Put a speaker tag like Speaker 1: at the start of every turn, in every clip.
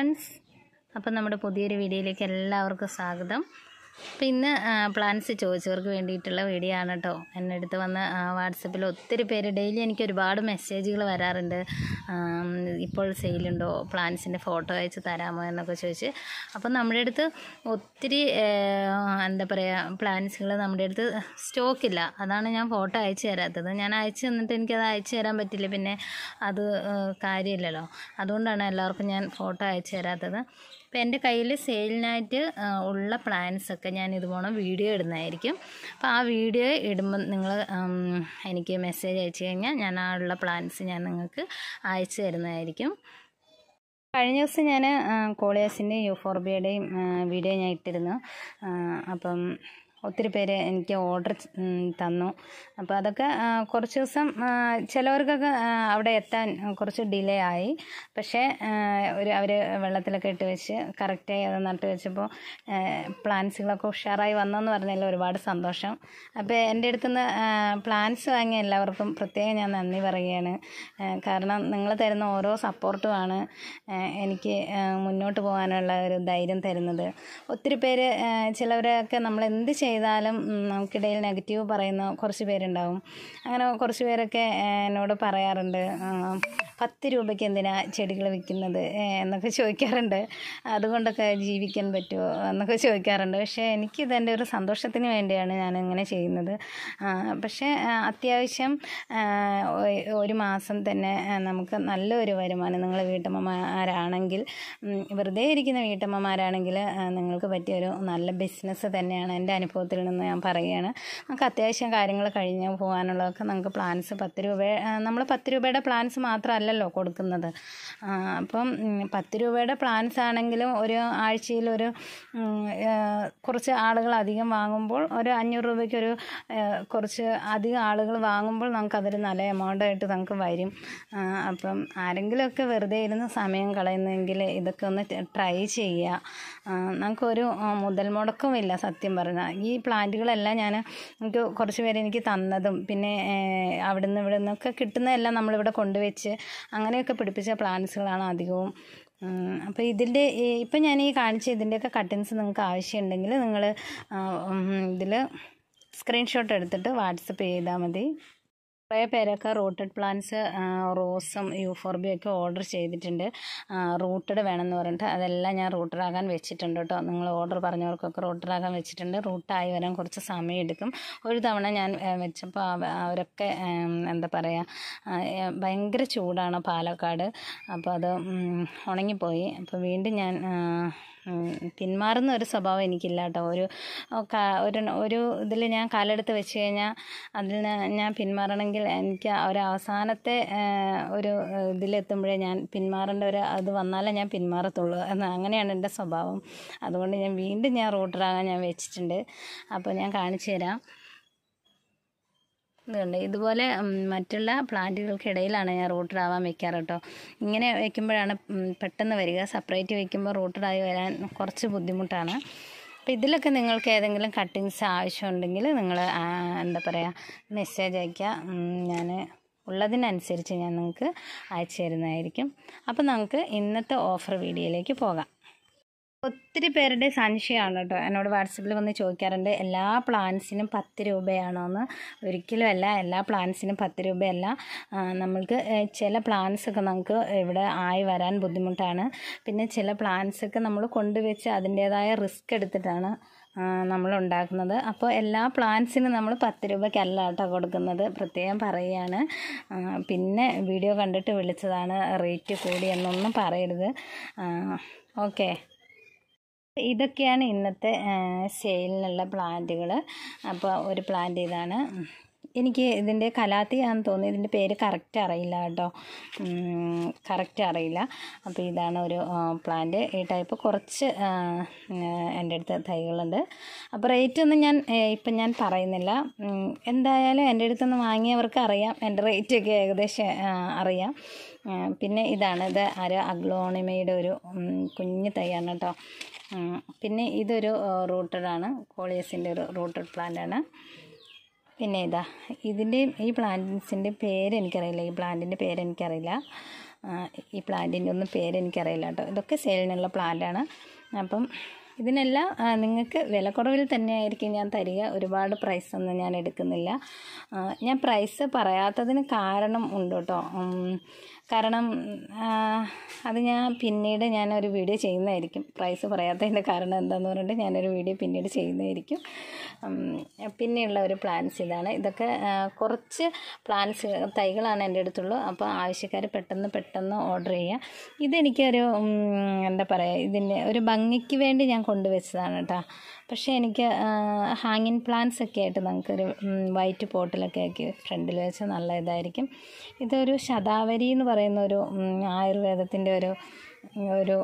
Speaker 1: Friends അപ്പം നമ്മുടെ പുതിയൊരു വീഡിയോയിലേക്ക് എല്ലാവർക്കും സ്വാഗതം പിന്നെ പ്ലാൻസ് ചോദിച്ചവർക്ക് വേണ്ടിയിട്ടുള്ള വീഡിയോ ആണ് കേട്ടോ എൻ്റെ അടുത്ത് വന്ന് വാട്സപ്പിൽ ഒത്തിരി പേര് ഡെയിലി എനിക്ക് ഒരുപാട് മെസ്സേജുകൾ വരാറുണ്ട് ഇപ്പോൾ സെയിലുണ്ടോ പ്ലാൻസിൻ്റെ ഫോട്ടോ അയച്ച് തരാമോ എന്നൊക്കെ ചോദിച്ച് അപ്പം നമ്മുടെ അടുത്ത് ഒത്തിരി എന്താ പറയുക പ്ലാൻസുകൾ നമ്മുടെ അടുത്ത് സ്റ്റോക്കില്ല അതാണ് ഞാൻ ഫോട്ടോ അയച്ചു തരാത്തത് ഞാൻ അയച്ചു തന്നിട്ട് എനിക്കത് അയച്ചു തരാൻ പറ്റില്ല പിന്നെ അത് കാര്യമില്ലല്ലോ അതുകൊണ്ടാണ് എല്ലാവർക്കും ഞാൻ ഫോട്ടോ അയച്ചു തരാത്തത് അപ്പോൾ എൻ്റെ കയ്യിൽ സെയിലിനായിട്ട് ഉള്ള പ്ലാൻസൊക്കെ ഞാൻ ഇതുപോലെ വീഡിയോ ഇടുന്നതായിരിക്കും അപ്പോൾ ആ വീഡിയോ ഇടുമ്പോൾ നിങ്ങൾ എനിക്ക് മെസ്സേജ് അയച്ചു കഴിഞ്ഞാൽ ഞാൻ ആ ഉള്ള പ്ലാൻസ് ഞാൻ നിങ്ങൾക്ക് അയച്ചു തരുന്നതായിരിക്കും കഴിഞ്ഞ ദിവസം ഞാൻ കോളിയാസിൻ്റെയും യൂഫോർബിയുടെയും വീഡിയോ ഞാൻ ഇട്ടിരുന്നു അപ്പം ഒത്തിരി പേര് എനിക്ക് ഓർഡർ തന്നു അപ്പോൾ അതൊക്കെ കുറച്ച് ദിവസം ചിലവർക്കൊക്കെ അവിടെ എത്താൻ കുറച്ച് ഡിലേ ആയി പക്ഷേ ഒരു അവർ വെള്ളത്തിലൊക്കെ ഇട്ട് വെച്ച് കറക്റ്റായി അത് നട്ട് വെച്ചപ്പോൾ പ്ലാന്റ്സുകളൊക്കെ ഉഷാറായി വന്നെന്ന് പറഞ്ഞതിൽ ഒരുപാട് സന്തോഷം അപ്പോൾ എൻ്റെ അടുത്തുനിന്ന് പ്ലാന്റ്സ് വാങ്ങിയ എല്ലാവർക്കും പ്രത്യേകം ഞാൻ നന്ദി പറയുകയാണ് കാരണം നിങ്ങൾ തരുന്ന ഓരോ സപ്പോർട്ടുമാണ് എനിക്ക് മുന്നോട്ട് പോകാനുള്ള ഒരു ധൈര്യം തരുന്നത് ഒത്തിരി പേര് ചിലവരൊക്കെ നമ്മൾ എന്ത് ചെയ്യും ചെയ്താലും നമുക്കിടയിൽ നെഗറ്റീവ് പറയുന്ന കുറച്ച് പേരുണ്ടാവും അങ്ങനെ കുറച്ച് പേരൊക്കെ എന്നോട് പറയാറുണ്ട് പത്ത് രൂപയ്ക്ക് എന്തിനാ ചെടികൾ വിൽക്കുന്നത് എന്നൊക്കെ ചോദിക്കാറുണ്ട് അതുകൊണ്ടൊക്കെ ജീവിക്കാൻ പറ്റുമോ എന്നൊക്കെ ചോദിക്കാറുണ്ട് പക്ഷേ എനിക്കിതെൻ്റെ ഒരു സന്തോഷത്തിന് വേണ്ടിയാണ് ഞാൻ ഇങ്ങനെ ചെയ്യുന്നത് പക്ഷേ അത്യാവശ്യം ഒരു മാസം തന്നെ നമുക്ക് നല്ലൊരു വരുമാനം നിങ്ങൾ വീട്ടമ്മമാരാണെങ്കിൽ വെറുതെ ഇരിക്കുന്ന വീട്ടമ്മമാരാണെങ്കിൽ നിങ്ങൾക്ക് പറ്റിയൊരു നല്ല ബിസിനസ് തന്നെയാണ് എൻ്റെ അനുഭവം അനുഭവത്തിൽ നിന്ന് ഞാൻ പറയുകയാണ് നമുക്ക് അത്യാവശ്യം കാര്യങ്ങൾ കഴിഞ്ഞ് പോകാനുള്ളതൊക്കെ നമുക്ക് പ്ലാൻസ് പത്ത് രൂപ നമ്മൾ പത്ത് രൂപയുടെ പ്ലാൻസ് മാത്രമല്ലല്ലോ കൊടുക്കുന്നത് അപ്പം പത്ത് രൂപയുടെ പ്ലാൻസ് ആണെങ്കിലും ഒരു ആഴ്ചയിൽ ഒരു കുറച്ച് ആളുകൾ അധികം വാങ്ങുമ്പോൾ ഒരു അഞ്ഞൂറ് രൂപയ്ക്ക് ഒരു കുറച്ച് അധികം ആളുകൾ വാങ്ങുമ്പോൾ നമുക്കതൊരു നല്ല എമൗണ്ട് ആയിട്ട് നമുക്ക് വരും അപ്പം ആരെങ്കിലുമൊക്കെ വെറുതെ ഇരുന്ന് സമയം കളയുന്നെങ്കിൽ ഇതൊക്കെ ഒന്ന് ട്രൈ ചെയ്യുക നമുക്കൊരു മുതൽ മുടക്കമില്ല സത്യം പറഞ്ഞാൽ ഈ ഈ പ്ലാന്റുകളെല്ലാം ഞാൻ എനിക്ക് കുറച്ച് പേര് എനിക്ക് തന്നതും പിന്നെ നിന്ന് ഇവിടെ നിന്നൊക്കെ കിട്ടുന്നതെല്ലാം നമ്മളിവിടെ കൊണ്ടുവച്ച് അങ്ങനെയൊക്കെ പിടിപ്പിച്ച പ്ലാന്റ്സുകളാണ് അധികവും അപ്പോൾ ഇതിൻ്റെ ഇപ്പം ഞാൻ ഈ കാണിച്ച ഇതിൻ്റെയൊക്കെ കട്ടിങ്സ് നിങ്ങൾക്ക് ആവശ്യമുണ്ടെങ്കിൽ നിങ്ങൾ ഇതിൽ സ്ക്രീൻഷോട്ട് എടുത്തിട്ട് വാട്സപ്പ് ചെയ്താൽ മതി കുറേ പേരൊക്കെ റൂട്ടഡ് പ്ലാന്റ്സ് റോസും യൂഫോർബിയൊക്കെ ഓർഡർ ചെയ്തിട്ടുണ്ട് റൂട്ടഡ് വേണമെന്ന് പറഞ്ഞിട്ട് അതെല്ലാം ഞാൻ റൂട്ടഡാകാൻ വെച്ചിട്ടുണ്ട് കേട്ടോ നിങ്ങൾ ഓർഡർ പറഞ്ഞവർക്കൊക്കെ റൂട്ടഡാകാൻ വെച്ചിട്ടുണ്ട് റൂട്ടായി വരാൻ കുറച്ച് സമയം എടുക്കും ഒരു തവണ ഞാൻ വെച്ചപ്പോൾ അവരൊക്കെ എന്താ പറയുക ഭയങ്കര ചൂടാണ് പാലക്കാട് അപ്പോൾ അത് ഉണങ്ങിപ്പോയി അപ്പോൾ വീണ്ടും ഞാൻ പിന്മാറുന്ന ഒരു സ്വഭാവം എനിക്കില്ല കേട്ടോ ഒരു ഒരു ഒരു ഇതിൽ ഞാൻ കാലെടുത്ത് വെച്ച് കഴിഞ്ഞാൽ അതിൽ ഞാൻ പിന്മാറണമെങ്കിൽ എനിക്ക് ഒരു അവസാനത്തെ ഒരു ഇതിലെത്തുമ്പോഴേ ഞാൻ പിന്മാറേണ്ട ഒരു അത് വന്നാലേ ഞാൻ പിന്മാറത്തുള്ളൂ എന്ന് അങ്ങനെയാണ് എൻ്റെ സ്വഭാവം അതുകൊണ്ട് ഞാൻ വീണ്ടും ഞാൻ റൂട്ടറാകാൻ ഞാൻ വെച്ചിട്ടുണ്ട് അപ്പോൾ ഞാൻ കാണിച്ചു തരാം ഇതുണ്ട് ഇതുപോലെ മറ്റുള്ള പ്ലാന്റുകൾക്കിടയിലാണ് ഞാൻ റൂട്ടഡ് ആവാൻ വെക്കാറ് കേട്ടോ ഇങ്ങനെ വെക്കുമ്പോഴാണ് പെട്ടെന്ന് വരിക സെപ്പറേറ്റ് വെക്കുമ്പോൾ റൂട്ടഡായി വരാൻ കുറച്ച് ബുദ്ധിമുട്ടാണ് അപ്പോൾ ഇതിലൊക്കെ നിങ്ങൾക്ക് ഏതെങ്കിലും കട്ടിങ്സ് ആവശ്യമുണ്ടെങ്കിൽ നിങ്ങൾ എന്താ പറയുക മെസ്സേജ് അയക്കുക ഞാൻ ഉള്ളതിനനുസരിച്ച് ഞാൻ നിങ്ങൾക്ക് അയച്ചു തരുന്നതായിരിക്കും അപ്പോൾ നമുക്ക് ഇന്നത്തെ ഓഫർ വീഡിയോയിലേക്ക് പോകാം ഒത്തിരി പേരുടെ സംശയമാണ് കേട്ടോ എന്നോട് വാട്സപ്പിൽ വന്ന് ചോദിക്കാറുണ്ട് എല്ലാ പ്ലാൻസിനും പത്ത് രൂപയാണോ എന്ന് ഒരിക്കലുമല്ല എല്ലാ പ്ലാൻസിനും പത്ത് രൂപയല്ല നമ്മൾക്ക് ചില പ്ലാൻസൊക്കെ നമുക്ക് ഇവിടെ ആയി വരാൻ ബുദ്ധിമുട്ടാണ് പിന്നെ ചില പ്ലാൻസൊക്കെ നമ്മൾ കൊണ്ടുവച്ച് അതിൻ്റേതായ റിസ്ക് എടുത്തിട്ടാണ് നമ്മൾ ഉണ്ടാക്കുന്നത് അപ്പോൾ എല്ലാ പ്ലാന്റ്സിനും നമ്മൾ പത്ത് രൂപയ്ക്കല്ല കേട്ടോ കൊടുക്കുന്നത് പ്രത്യേകം പറയുകയാണ് പിന്നെ വീഡിയോ കണ്ടിട്ട് വിളിച്ചതാണ് റേറ്റ് കൂടി എന്നൊന്നും പറയരുത് ഓക്കേ ഇതൊക്കെയാണ് ഇന്നത്തെ സെയിലിനുള്ള പ്ലാന്റുകൾ അപ്പോൾ ഒരു പ്ലാന്റ് ഇതാണ് എനിക്ക് ഇതിൻ്റെ കലാത്തിയാണെന്ന് തോന്നി ഇതിൻ്റെ പേര് കറക്റ്റ് അറിയില്ല കേട്ടോ കറക്റ്റ് അറിയില്ല അപ്പോൾ ഇതാണ് ഒരു പ്ലാന്റ് ഈ ടൈപ്പ് കുറച്ച് എൻ്റെ അടുത്ത് തൈകളുണ്ട് അപ്പോൾ റേറ്റ് ഒന്നും ഞാൻ ഇപ്പം ഞാൻ പറയുന്നില്ല എന്തായാലും എൻ്റെ അടുത്ത് നിന്ന് വാങ്ങിയവർക്ക് അറിയാം എൻ്റെ റേറ്റൊക്കെ ഏകദേശം അറിയാം പിന്നെ ഇതാണ് ഇത് ആരോ അഗ്ലോണിമയുടെ ഒരു കുഞ്ഞു തൈയാണ് കേട്ടോ പിന്നെ ഇതൊരു റൂട്ടഡ് ആണ് കോളിയസിൻ്റെ ഒരു റൂട്ടഡ് പ്ലാന്റ് ആണ് പിന്നെ ഇതാ ഇതിൻ്റെ ഈ പ്ലാന്റ്സിൻ്റെ പേര് ഈ പ്ലാന്റിൻ്റെ പേര് എനിക്കറിയില്ല ഈ പ്ലാന്റിൻ്റെ ഒന്നും പേര് കേട്ടോ ഇതൊക്കെ സെയിലിനുള്ള പ്ലാന്റാണ് അപ്പം ഇതിനെല്ലാം നിങ്ങൾക്ക് വിലക്കുറവിൽ തന്നെയായിരിക്കും ഞാൻ തരിക ഒരുപാട് പ്രൈസ് ഒന്നും ഞാൻ എടുക്കുന്നില്ല ഞാൻ പ്രൈസ് പറയാത്തതിന് കാരണം ഉണ്ട് കേട്ടോ കാരണം അത് ഞാൻ പിന്നീട് ഞാനൊരു വീഡിയോ ചെയ്യുന്നതായിരിക്കും പ്രൈസ് പറയാത്തതിൻ്റെ കാരണം എന്താണെന്ന് പറഞ്ഞിട്ട് ഞാനൊരു വീഡിയോ പിന്നീട് ചെയ്യുന്നതായിരിക്കും പിന്നെയുള്ള ഒരു പ്ലാന്റ്സ് ഇതാണ് ഇതൊക്കെ കുറച്ച് പ്ലാന്റ്സ് തൈകളാണ് എൻ്റെ അടുത്തുള്ളൂ അപ്പോൾ ആവശ്യക്കാർ പെട്ടെന്ന് പെട്ടെന്ന് ഓർഡർ ചെയ്യുക ഇതെനിക്കൊരു എന്താ പറയുക ഇതിൻ്റെ ഒരു ഭംഗിക്ക് വേണ്ടി ഞാൻ കൊണ്ടുവച്ചതാണ് കേട്ടോ പക്ഷേ എനിക്ക് ഹാങ്ങിങ് പ്ലാന്റ്സ് ഒക്കെ ആയിട്ട് നമുക്കൊരു വൈറ്റ് പോട്ടിലൊക്കെ ആക്കി ഫ്രണ്ടിൽ വെച്ച് നല്ല ഇതായിരിക്കും ഇതൊരു ശതാവരി എന്ന് പറയുന്ന ഒരു ആയുർവേദത്തിൻ്റെ ഒരു ഒരു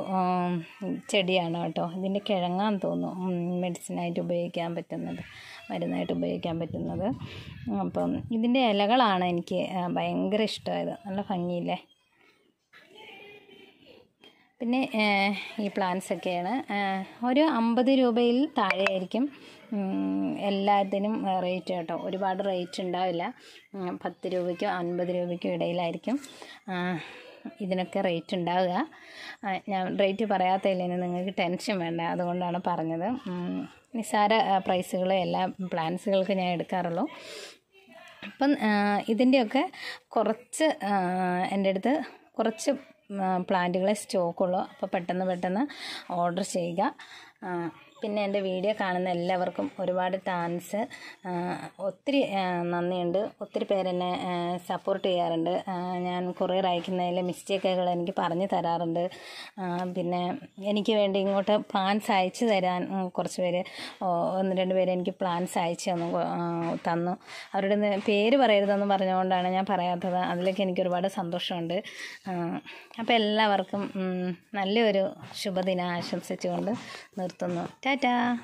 Speaker 1: ചെടിയാണ് കേട്ടോ ഇതിൻ്റെ കിഴങ്ങാന്ന് തോന്നുന്നു മെഡിസിനായിട്ട് ഉപയോഗിക്കാൻ പറ്റുന്നത് മരുന്നായിട്ട് ഉപയോഗിക്കാൻ പറ്റുന്നത് അപ്പം ഇതിൻ്റെ ഇലകളാണ് എനിക്ക് ഭയങ്കര ഇഷ്ടമായത് നല്ല ഭംഗിയില്ലേ പിന്നെ ഈ പ്ലാന്റ്സൊക്കെയാണ് ഒരു അമ്പത് രൂപയിൽ താഴെയായിരിക്കും എല്ലാത്തിനും റേറ്റ് കേട്ടോ ഒരുപാട് റേറ്റ് ഉണ്ടാവില്ല പത്ത് രൂപയ്ക്കും അൻപത് രൂപയ്ക്കും ഇടയിലായിരിക്കും ഇതിനൊക്കെ റേറ്റ് ഉണ്ടാവുക ഞാൻ റേറ്റ് പറയാത്തതിൽ നിങ്ങൾക്ക് ടെൻഷൻ വേണ്ട അതുകൊണ്ടാണ് പറഞ്ഞത് നിസ്സാര പ്രൈസുകൾ എല്ലാ പ്ലാൻസുകൾക്ക് ഞാൻ എടുക്കാറുള്ളൂ അപ്പം ഇതിൻ്റെയൊക്കെ കുറച്ച് എൻ്റെ അടുത്ത് കുറച്ച് പ്ലാന്റുകളെ സ്റ്റോക്കുള്ളൂ അപ്പോൾ പെട്ടെന്ന് പെട്ടെന്ന് ഓർഡർ ചെയ്യുക പിന്നെ എൻ്റെ വീഡിയോ കാണുന്ന എല്ലാവർക്കും ഒരുപാട് താങ്ക്സ് ഒത്തിരി നന്ദിയുണ്ട് ഒത്തിരി പേരെന്നെ സപ്പോർട്ട് ചെയ്യാറുണ്ട് ഞാൻ കുറേ അയക്കുന്നതിൽ മിസ്റ്റേക്കുകൾ എനിക്ക് പറഞ്ഞു തരാറുണ്ട് പിന്നെ എനിക്ക് വേണ്ടി ഇങ്ങോട്ട് പ്ലാൻസ് അയച്ചു തരാൻ കുറച്ച് പേര് ഒന്ന് രണ്ട് പേര് എനിക്ക് പ്ലാൻസ് അയച്ചു തന്നു തന്നു അവരുടെ പേര് പറയരുതെന്ന് പറഞ്ഞുകൊണ്ടാണ് ഞാൻ പറയാത്തത് അതിലേക്ക് എനിക്ക് ഒരുപാട് സന്തോഷമുണ്ട് അപ്പോൾ എല്ലാവർക്കും നല്ലൊരു ശുഭദിനം ആശംസിച്ചുകൊണ്ട് നിർത്തുന്നു Ta-da!